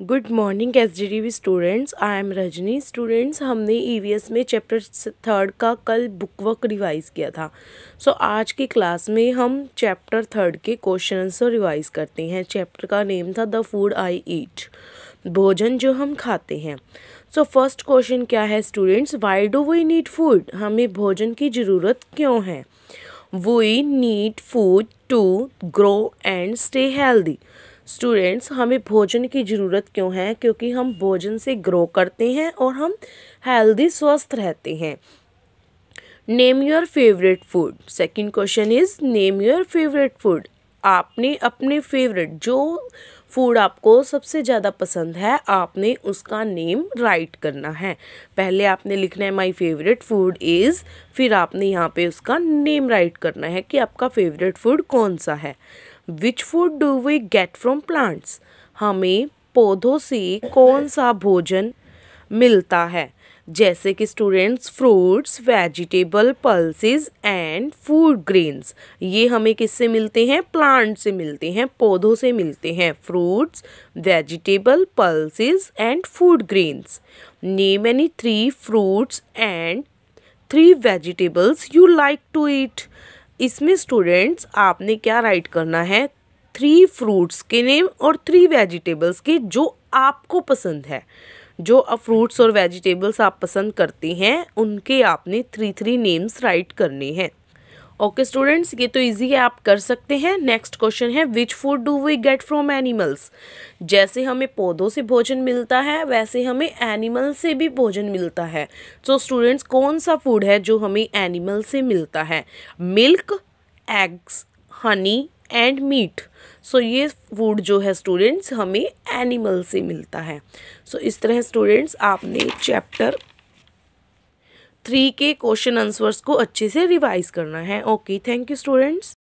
good morning S G D students I am Rajni students हमने E e में chapter third का कल book work revise किया था सो so, आज की क्लास में हम चैप्टर थर्ड के क्वेश्चन आंसर रिवाइज़ करते हैं चैप्टर का नेम था द फूड आई ईट भोजन जो हम खाते हैं सो फर्स्ट क्वेश्चन क्या है students why do we need food हमें भोजन की ज़रूरत क्यों है we need food to grow and stay healthy students हमें भोजन की ज़रूरत क्यों है क्योंकि हम भोजन से ग्रो करते हैं और हम हेल्दी स्वस्थ रहते हैं name your favourite food second question is name your favourite food आपने अपने फेवरेट जो फूड आपको सबसे ज़्यादा पसंद है आपने उसका नेम राइट करना है पहले आपने लिखना है माय फेवरेट फूड इज़ फिर आपने यहाँ पे उसका नेम राइट करना है कि आपका फेवरेट फूड कौन सा है which food do we get from plants हमें पौधों से कौन सा भोजन मिलता है जैसे कि students fruits vegetable pulses and food grains ये हमें किससे मिलते हैं प्लांट से मिलते हैं पौधों से मिलते हैं fruits vegetable pulses and food grains name any three fruits and three vegetables you like to eat इसमें स्टूडेंट्स आपने क्या राइट करना है थ्री फ्रूट्स के नेम और थ्री वेजिटेबल्स के जो आपको पसंद है जो फ्रूट्स और वेजिटेबल्स आप पसंद करते हैं उनके आपने थ्री थ्री नेम्स राइट करने हैं ओके स्टूडेंट्स ये तो इजी है आप कर सकते हैं नेक्स्ट क्वेश्चन है which food do we get from animals जैसे हमें पौधों से भोजन मिलता है वैसे हमें एनिमल से भी भोजन मिलता है सो so, स्टूडेंट्स कौन सा फूड है जो हमें एनिमल से मिलता है milk eggs honey and meat so ये फूड जो है स्टूडेंट्स हमें एनिमल से मिलता है सो so, इस तरह स्टूडेंट्स आपने चैप्टर थ्री के क्वेश्चन आंसर्स को अच्छे से रिवाइज करना है ओके थैंक यू स्टूडेंट्स